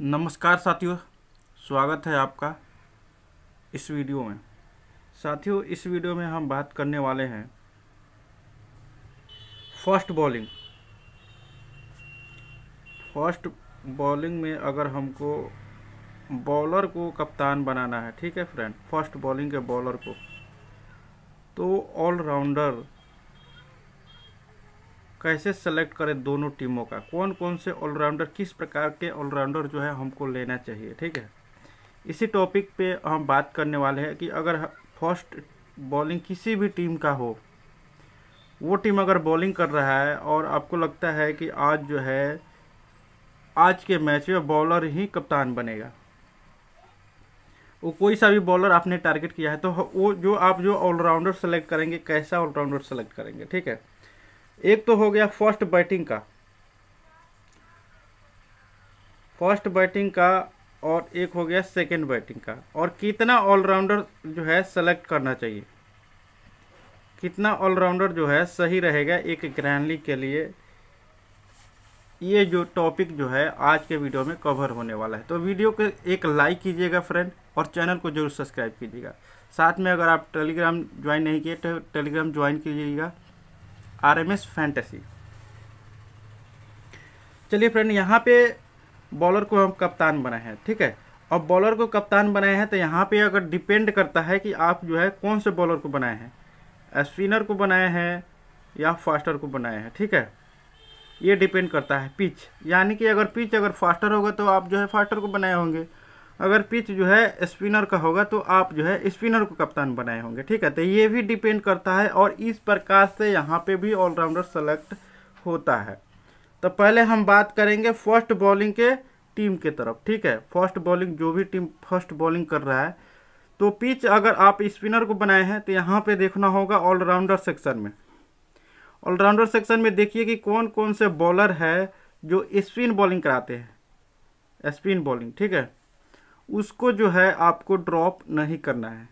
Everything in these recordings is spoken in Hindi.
नमस्कार साथियों स्वागत है आपका इस वीडियो में साथियों इस वीडियो में हम बात करने वाले हैं फर्स्ट बॉलिंग फर्स्ट बॉलिंग में अगर हमको बॉलर को कप्तान बनाना है ठीक है फ्रेंड फर्स्ट बॉलिंग के बॉलर को तो ऑलराउंडर कैसे सेलेक्ट करें दोनों टीमों का कौन कौन से ऑलराउंडर किस प्रकार के ऑलराउंडर जो है हमको लेना चाहिए ठीक है इसी टॉपिक पे हम बात करने वाले हैं कि अगर फर्स्ट बॉलिंग किसी भी टीम का हो वो टीम अगर बॉलिंग कर रहा है और आपको लगता है कि आज जो है आज के मैच में बॉलर ही कप्तान बनेगा वो कोई सा भी बॉलर आपने टारगेट किया है तो वो जो आप जो ऑलराउंडर सेलेक्ट करेंगे कैसा ऑलराउंडर सेलेक्ट करेंगे ठीक है एक तो हो गया फर्स्ट बैटिंग का फर्स्ट बैटिंग का और एक हो गया सेकेंड बैटिंग का और कितना ऑलराउंडर जो है सेलेक्ट करना चाहिए कितना ऑलराउंडर जो है सही रहेगा एक ग्रैंडली के लिए ये जो टॉपिक जो है आज के वीडियो में कवर होने वाला है तो वीडियो को एक लाइक कीजिएगा फ्रेंड और चैनल को जरूर सब्सक्राइब कीजिएगा साथ में अगर आप टेलीग्राम ज्वाइन नहीं किए तो टेलीग्राम ज्वाइन कीजिएगा आर एम एस फैंटेसी चलिए फ्रेंड यहाँ पे बॉलर को हम कप्तान बनाए हैं ठीक है अब बॉलर को कप्तान बनाए हैं तो यहाँ पे अगर डिपेंड करता है कि आप जो है कौन से बॉलर को बनाए हैं स्पिनर को बनाए हैं या फास्टर को बनाए हैं ठीक है ये डिपेंड करता है पिच यानी कि अगर पिच अगर फास्टर होगा तो आप जो है फास्टर को बनाए होंगे अगर पिच जो है स्पिनर का होगा तो आप जो है स्पिनर को कप्तान बनाए होंगे ठीक है तो ये भी डिपेंड करता है और इस प्रकार से यहाँ पे भी ऑलराउंडर सेलेक्ट होता है तो पहले हम बात करेंगे फर्स्ट बॉलिंग के टीम के तरफ ठीक है फर्स्ट बॉलिंग जो भी टीम फर्स्ट बॉलिंग कर रहा है तो पिच अगर आप स्पिनर को बनाए हैं तो यहाँ पर देखना होगा ऑलराउंडर सेक्शन में ऑलराउंडर सेक्शन में देखिए कि कौन कौन से बॉलर है जो स्पिन बॉलिंग कराते हैं स्पिन बॉलिंग ठीक है उसको जो है आपको ड्रॉप नहीं करना है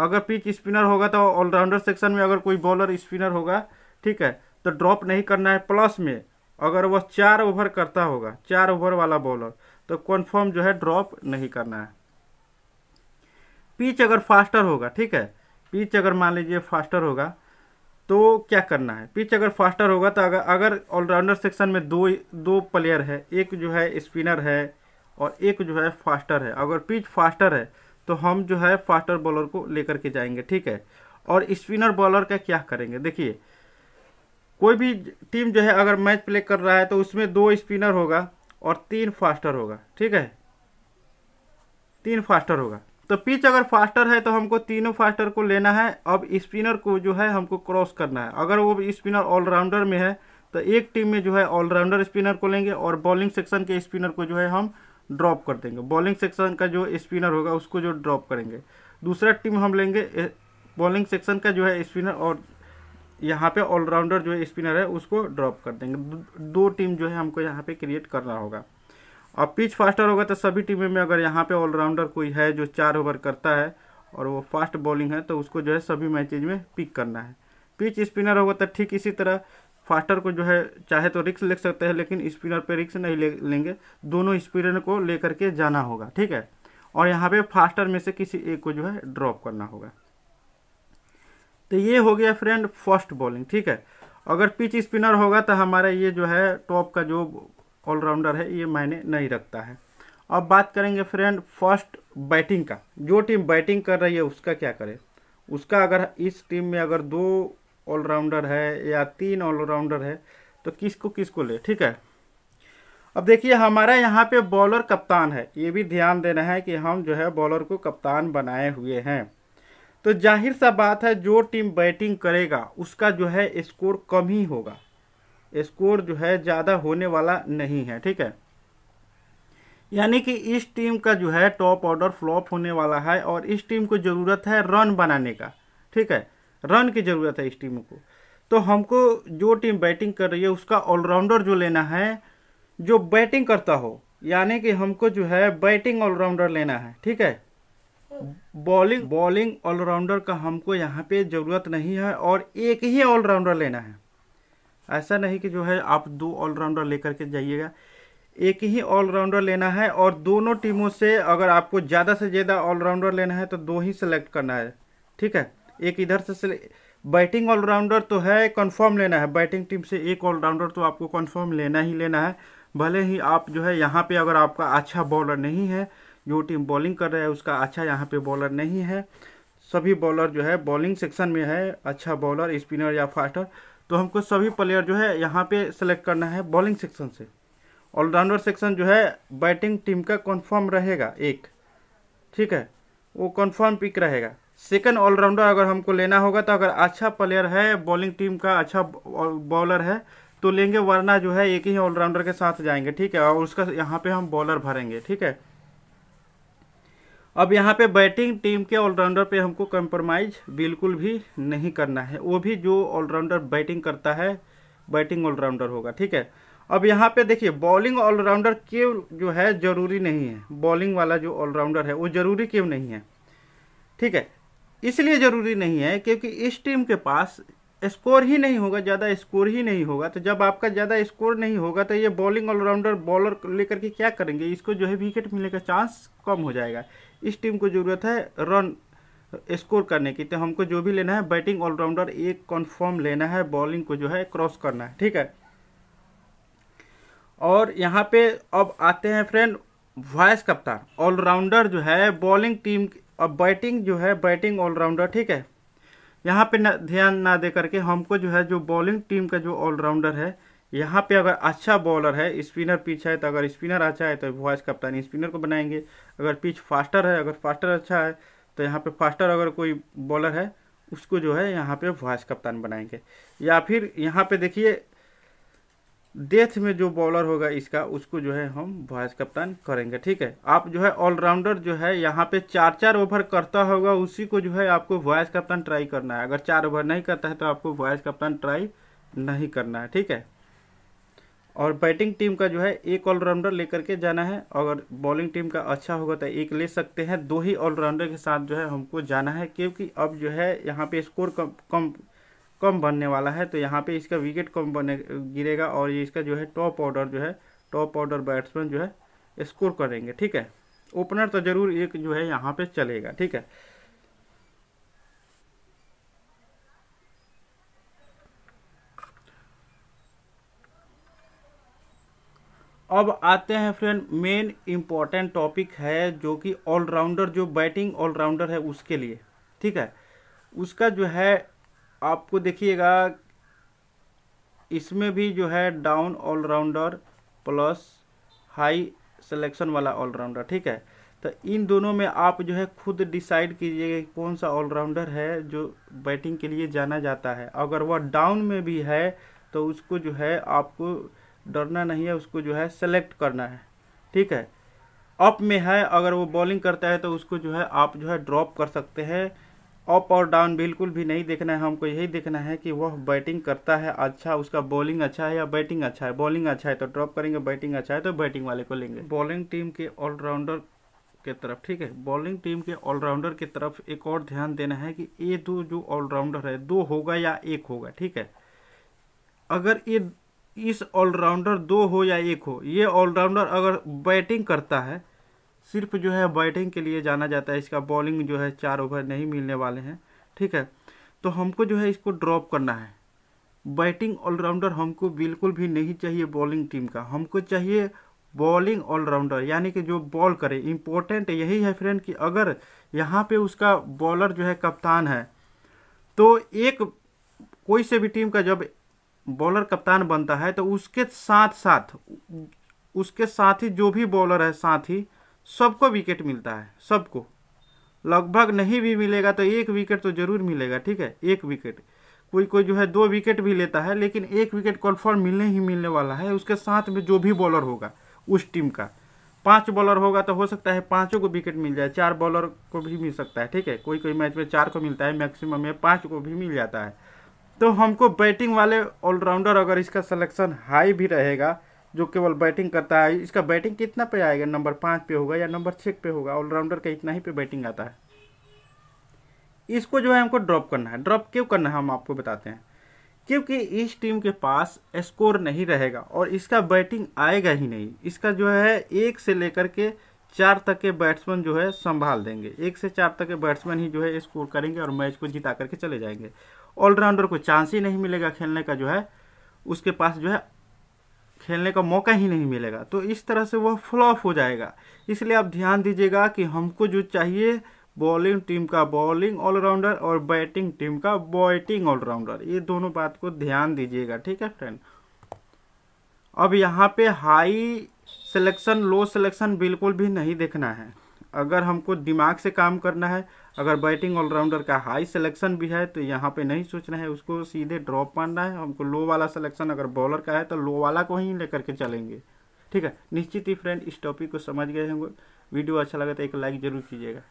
अगर पिच स्पिनर होगा तो ऑलराउंडर सेक्शन में अगर कोई बॉलर स्पिनर होगा ठीक है तो ड्रॉप नहीं करना है प्लस में अगर वह चार ओवर करता होगा चार ओवर वाला बॉलर तो कन्फर्म जो है ड्रॉप नहीं करना है पिच अगर फास्टर होगा ठीक है पिच अगर मान लीजिए फास्टर होगा तो क्या करना है पिच अगर फास्टर होगा तो अगर अगर ऑलराउंडर सेक्शन में दो दो प्लेयर है एक जो है स्पिनर है और एक जो है फास्टर है अगर पिच फास्टर है तो हम जो है फास्टर बॉलर को लेकर के जाएंगे ठीक है और स्पिनर बॉलर का क्या करेंगे देखिए कोई भी टीम जो है अगर मैच प्ले कर रहा है तो उसमें दो स्पिनर होगा और तीन फास्टर होगा ठीक है तीन फास्टर होगा तो पिच अगर फास्टर है तो हमको तीनों फास्टर को लेना है अब स्पिनर को जो है हमको क्रॉस करना है अगर वो स्पिनर ऑलराउंडर में है तो एक टीम में जो है ऑलराउंडर स्पिनर को लेंगे और बॉलिंग सेक्शन के स्पिनर को जो है हम ड्रॉप कर देंगे बॉलिंग सेक्शन का जो स्पिनर होगा उसको जो ड्रॉप करेंगे दूसरा टीम हम लेंगे बॉलिंग सेक्शन का जो है स्पिनर और यहाँ पे ऑलराउंडर जो है स्पिनर है उसको ड्रॉप कर देंगे दो टीम जो है हमको यहाँ पे क्रिएट करना होगा और पिच फास्टर होगा तो सभी टीमों में अगर यहाँ पे ऑलराउंडर कोई है जो चार ओवर करता है और वो फास्ट बॉलिंग है तो उसको जो है सभी मैचेज में पिक करना है पिच स्पिनर होगा तो ठीक इसी तरह फास्टर को जो है चाहे तो रिक्स ले सकते हैं लेकिन स्पिनर पे रिक्स नहीं ले लेंगे दोनों स्पिनर को लेकर के जाना होगा ठीक है और यहाँ पे फास्टर में से किसी एक को जो है ड्रॉप करना होगा तो ये हो गया फ्रेंड फर्स्ट बॉलिंग ठीक है अगर पिच स्पिनर होगा तो हमारा ये जो है टॉप का जो ऑलराउंडर है ये मायने नहीं रखता है अब बात करेंगे फ्रेंड फर्स्ट बैटिंग का जो टीम बैटिंग कर रही है उसका क्या करे उसका अगर इस टीम में अगर दो ऑलराउंडर है या तीन ऑलराउंडर है तो किसको किसको ले ठीक है अब देखिए हमारा यहाँ पे बॉलर कप्तान है ये भी ध्यान देना है कि हम जो है बॉलर को कप्तान बनाए हुए हैं तो जाहिर सा बात है जो टीम बैटिंग करेगा उसका जो है स्कोर कम ही होगा स्कोर जो है ज़्यादा होने वाला नहीं है ठीक है यानी कि इस टीम का जो है टॉप ऑर्डर फ्लॉप होने वाला है और इस टीम को ज़रूरत है रन बनाने का ठीक है रन की ज़रूरत है इस टीम को तो हमको जो टीम बैटिंग कर रही है उसका ऑलराउंडर जो लेना है जो बैटिंग करता हो यानी कि हमको जो है बैटिंग ऑलराउंडर लेना है ठीक है बॉलिंग बॉलिंग ऑलराउंडर का हमको यहाँ पे ज़रूरत नहीं है और एक ही ऑलराउंडर लेना है ऐसा नहीं कि जो है आप दो ऑलराउंडर लेकर के जाइएगा एक ही ऑलराउंडर लेना है और दोनों टीमों से अगर आपको ज़्यादा से ज़्यादा ऑलराउंडर लेना है तो दो ही सेलेक्ट करना है ठीक है एक इधर से बैटिंग ऑलराउंडर तो है कन्फर्म लेना है बैटिंग टीम से एक ऑलराउंडर तो आपको कन्फर्म लेना ही लेना है भले ही आप जो है यहाँ पर अगर आपका अच्छा बॉलर नहीं है जो टीम बॉलिंग कर रहा है उसका अच्छा यहाँ पे बॉलर नहीं है सभी बॉलर जो है बॉलिंग सेक्शन में है अच्छा बॉलर स्पिनर या फास्टर तो हमको सभी प्लेयर जो है यहाँ पे सेलेक्ट करना है बॉलिंग सेक्शन से ऑलराउंडर सेक्शन जो है बैटिंग टीम का कन्फर्म रहेगा एक ठीक है वो कन्फर्म पिक रहेगा सेकंड ऑलराउंडर अगर हमको लेना होगा तो अगर अच्छा प्लेयर है बॉलिंग टीम का अच्छा बॉलर है तो लेंगे वरना जो है एक ही ऑलराउंडर के साथ जाएंगे ठीक है और उसका यहाँ पे हम बॉलर भरेंगे ठीक है अब यहाँ पे बैटिंग टीम के ऑलराउंडर पे हमको कंप्रोमाइज बिल्कुल भी नहीं करना है वो भी जो ऑलराउंडर बैटिंग करता है बैटिंग ऑलराउंडर होगा ठीक है अब यहाँ पे देखिए बॉलिंग ऑलराउंडर क्यों जो है ज़रूरी नहीं है बॉलिंग वाला जो ऑलराउंडर है वो ज़रूरी क्यों नहीं है ठीक है इसलिए ज़रूरी नहीं है क्योंकि इस टीम के पास स्कोर ही नहीं होगा ज़्यादा स्कोर ही नहीं होगा तो जब आपका ज़्यादा स्कोर नहीं होगा तो ये बॉलिंग ऑलराउंडर बॉलर लेकर के क्या करेंगे इसको जो है विकेट मिलने का चांस कम हो जाएगा इस टीम को ज़रूरत है रन स्कोर करने की तो हमको जो भी लेना है बैटिंग ऑलराउंडर एक कन्फर्म लेना है बॉलिंग को जो है क्रॉस करना है ठीक है और यहाँ पे अब आते हैं फ्रेंड वाइस कप्तान ऑलराउंडर जो है बॉलिंग टीम अब बैटिंग जो है बैटिंग ऑलराउंडर ठीक है यहाँ पे ना ध्यान ना दे करके हमको जो है जो बॉलिंग टीम का जो ऑलराउंडर है यहाँ पे अगर अच्छा बॉलर है स्पिनर पिच है तो अगर स्पिनर अच्छा है तो वाइस कप्तान स्पिनर को बनाएंगे अगर पिच फास्टर है अगर फास्टर अच्छा है तो यहाँ पे फास्टर अगर कोई बॉलर है उसको जो है यहाँ पे वाइस कप्तान बनाएंगे या फिर यहाँ पे देखिए डेथ में जो बॉलर होगा इसका उसको जो है हम वाइस कप्तान करेंगे ठीक है आप जो है ऑलराउंडर जो है यहाँ पे चार चार ओवर करता होगा उसी को जो है आपको वाइस कप्तान ट्राई करना है अगर चार ओवर नहीं करता है तो आपको वाइस कप्तान ट्राई नहीं करना है ठीक है और बैटिंग टीम का जो है एक ऑलराउंडर लेकर के जाना है अगर बॉलिंग टीम का अच्छा होगा तो एक ले सकते हैं दो ही ऑलराउंडर के साथ जो है हमको जाना है क्योंकि अब जो है यहाँ पे स्कोर कम कम कम बनने वाला है तो यहाँ पे इसका विकेट कम बने गिरेगा और ये इसका जो है टॉप ऑर्डर जो है टॉप ऑर्डर बैट्समैन जो है स्कोर करेंगे ठीक है ओपनर तो जरूर एक जो है यहाँ पे चलेगा ठीक है अब आते हैं फ्रेंड मेन इम्पॉर्टेंट टॉपिक है जो कि ऑलराउंडर जो बैटिंग ऑलराउंडर है उसके लिए ठीक है उसका जो है आपको देखिएगा इसमें भी जो है down allrounder plus high selection वाला ऑलराउंडर ठीक है तो इन दोनों में आप जो है खुद डिसाइड कीजिएगा कौन सा ऑलराउंडर है जो बैटिंग के लिए जाना जाता है अगर वह डाउन में भी है तो उसको जो है आपको डरना नहीं है उसको जो है सेलेक्ट करना है ठीक है अप में है अगर वो बॉलिंग करता है तो उसको जो है आप जो है ड्रॉप कर सकते हैं अप और डाउन बिल्कुल भी नहीं देखना है हमको यही देखना है कि वह बैटिंग करता है अच्छा उसका बॉलिंग अच्छा है या बैटिंग अच्छा है बॉलिंग अच्छा है तो ड्रॉप करेंगे बैटिंग अच्छा है तो बैटिंग वाले को लेंगे बॉलिंग टीम के ऑलराउंडर के तरफ ठीक है बॉलिंग टीम के ऑलराउंडर की तरफ एक और ध्यान देना है कि ये दो जो ऑलराउंडर है दो होगा या एक होगा ठीक है अगर ये इस ऑलराउंडर दो हो या एक हो ये ऑलराउंडर अगर बैटिंग करता है सिर्फ जो है बैटिंग के लिए जाना जाता है इसका बॉलिंग जो है चार ओवर नहीं मिलने वाले हैं ठीक है तो हमको जो है इसको ड्रॉप करना है बैटिंग ऑलराउंडर हमको बिल्कुल भी नहीं चाहिए बॉलिंग टीम का हमको चाहिए बॉलिंग ऑलराउंडर यानी कि जो बॉल करे इम्पोर्टेंट यही है फ्रेंड कि अगर यहाँ पे उसका बॉलर जो है कप्तान है तो एक कोई से भी टीम का जब बॉलर कप्तान बनता है तो उसके साथ साथ उसके साथ ही जो भी बॉलर है साथ ही सबको विकेट मिलता है सबको लगभग नहीं भी मिलेगा तो एक विकेट तो जरूर मिलेगा ठीक है एक विकेट कोई कोई जो है दो विकेट भी लेता है लेकिन एक विकेट कन्फर्म मिलने ही मिलने वाला है उसके साथ में जो भी बॉलर होगा उस टीम का पांच बॉलर होगा तो हो सकता है पांचों को विकेट मिल जाए चार बॉलर को भी मिल सकता है ठीक है कोई कोई मैच में चार को मिलता है मैक्सिमम में पाँच को भी मिल जाता है तो हमको बैटिंग वाले ऑलराउंडर अगर इसका सलेक्शन हाई भी रहेगा जो केवल बैटिंग करता है इसका बैटिंग कितना पे आएगा नंबर पाँच पे होगा या नंबर छः पे होगा ऑलराउंडर का इतना ही पे बैटिंग आता है इसको जो है हमको ड्रॉप करना है ड्रॉप क्यों करना है हम आपको बताते हैं क्योंकि इस टीम के पास स्कोर नहीं रहेगा और इसका बैटिंग आएगा ही नहीं इसका जो है एक से लेकर के चार तक के बैट्समैन जो है संभाल देंगे एक से चार तक के बैट्समैन ही जो है स्कोर करेंगे और मैच को जिता करके चले जाएंगे ऑलराउंडर को चांस ही नहीं मिलेगा खेलने का जो है उसके पास जो है खेलने का मौका ही नहीं मिलेगा तो इस तरह से वह फ्लॉप हो जाएगा इसलिए आप ध्यान दीजिएगा कि हमको जो चाहिए बॉलिंग टीम का बॉलिंग ऑलराउंडर और बैटिंग टीम का बैटिंग ऑलराउंडर ये दोनों बात को ध्यान दीजिएगा ठीक है फ्रेंड अब यहाँ पे हाई सिलेक्शन लो सिलेक्शन बिल्कुल भी नहीं देखना है अगर हमको दिमाग से काम करना है अगर बैटिंग ऑलराउंडर का हाई सिलेक्शन भी है तो यहाँ पे नहीं सोचना है उसको सीधे ड्रॉप मारना है हमको लो वाला सिलेक्शन अगर बॉलर का है तो लो वाला को ही लेकर के चलेंगे ठीक है निश्चित ही फ्रेंड इस टॉपिक को समझ गए होंगे वीडियो अच्छा लगा तो एक लाइक जरूर कीजिएगा